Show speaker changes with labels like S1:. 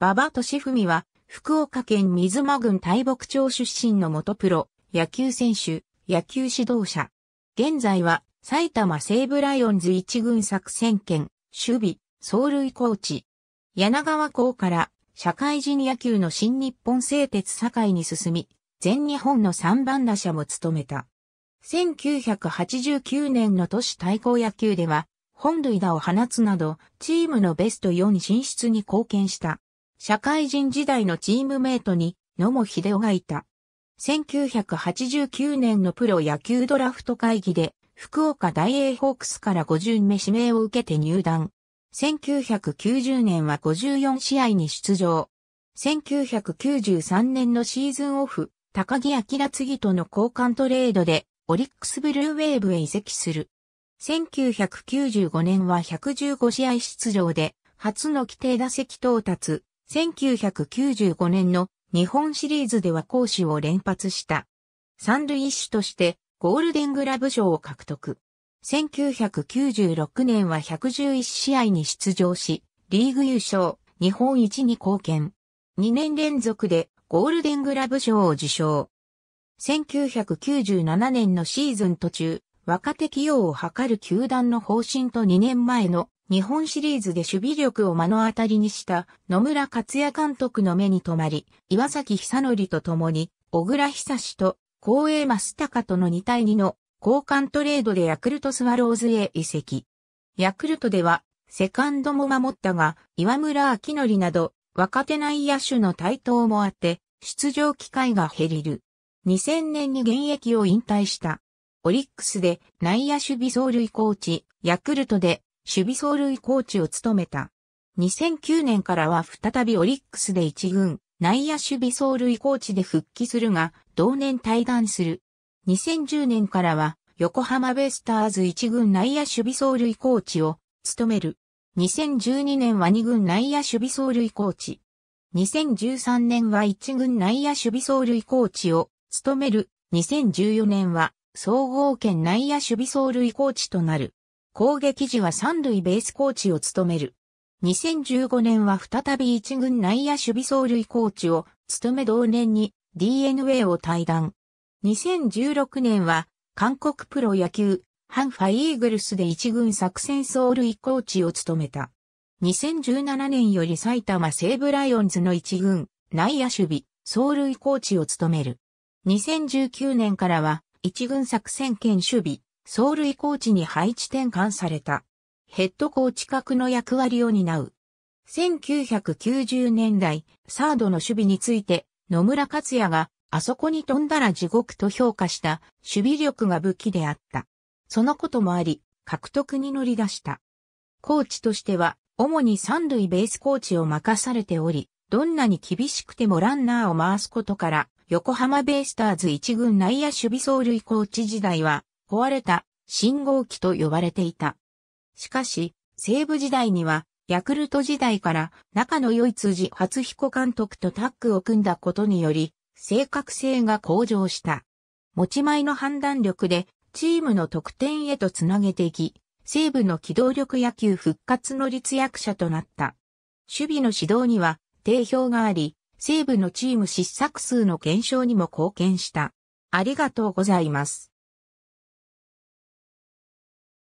S1: 馬場俊文は、福岡県水間郡大牧町出身の元プロ、野球選手、野球指導者。現在は、埼玉西武ライオンズ一軍作戦権、守備、走塁コーチ。柳川校から社会人野球の新日本製鉄堺に進み、全日本の三番打者も務めた。1989年の都市対抗野球では、本塁打を放つなど、チームのベスト4進出に貢献した。社会人時代のチームメイトに野茂秀夫がいた。1989年のプロ野球ドラフト会議で福岡大英ホークスから5巡目指名を受けて入団。1990年は54試合に出場。1993年のシーズンオフ、高木明次との交換トレードでオリックスブルーウェーブへ移籍する。1995年は115試合出場で初の規定打席到達。1995年の日本シリーズでは講師を連発した。三塁手としてゴールデングラブ賞を獲得。1996年は111試合に出場し、リーグ優勝、日本一に貢献。2年連続でゴールデングラブ賞を受賞。1997年のシーズン途中、若手起用を図る球団の方針と2年前の日本シリーズで守備力を目の当たりにした野村克也監督の目に留まり、岩崎久則と共に、小倉久志と光栄増高との2対2の交換トレードでヤクルトスワローズへ移籍。ヤクルトでは、セカンドも守ったが、岩村明則など、若手内野手の台頭もあって、出場機会が減りる。2000年に現役を引退した。オリックスで内野守備走塁コーチ、ヤクルトで守備走塁コーチを務めた。2009年からは再びオリックスで一軍、内野守備走塁コーチで復帰するが、同年退団する。2010年からは、横浜ベイスターズ一軍内野守備走塁コーチを務める。2012年は二軍内野守備走塁コーチ。2013年は一軍内野守備走塁コーチを務める。2014年は総合圏内野守備走塁コーチとなる。攻撃時は三塁ベースコーチを務める。2015年は再び一軍内野守備走塁コーチを務め同年に DNA を退団。2016年は韓国プロ野球ハンファイーグルスで一軍作戦走塁コーチを務めた。2017年より埼玉西武ライオンズの一軍内野守備走塁コーチを務める。2019年からは一軍作戦兼守備走塁コーチに配置転換された。ヘッドコーチ格の役割を担う。1990年代、サードの守備について、野村克也が、あそこに飛んだら地獄と評価した、守備力が武器であった。そのこともあり、獲得に乗り出した。コーチとしては、主に三塁ベースコーチを任されており、どんなに厳しくてもランナーを回すことから、横浜ベイスターズ一軍内野守備走塁コーチ時代は、壊れた信号機と呼ばれていた。しかし、西部時代には、ヤクルト時代から仲の良い辻初彦監督とタッグを組んだことにより、正確性が向上した。持ち前の判断力で、チームの得点へとつなげていき、西部の機動力野球復活の立役者となった。守備の指導には定評があり、西部のチーム失策数の減少にも貢献した。ありがとうございます。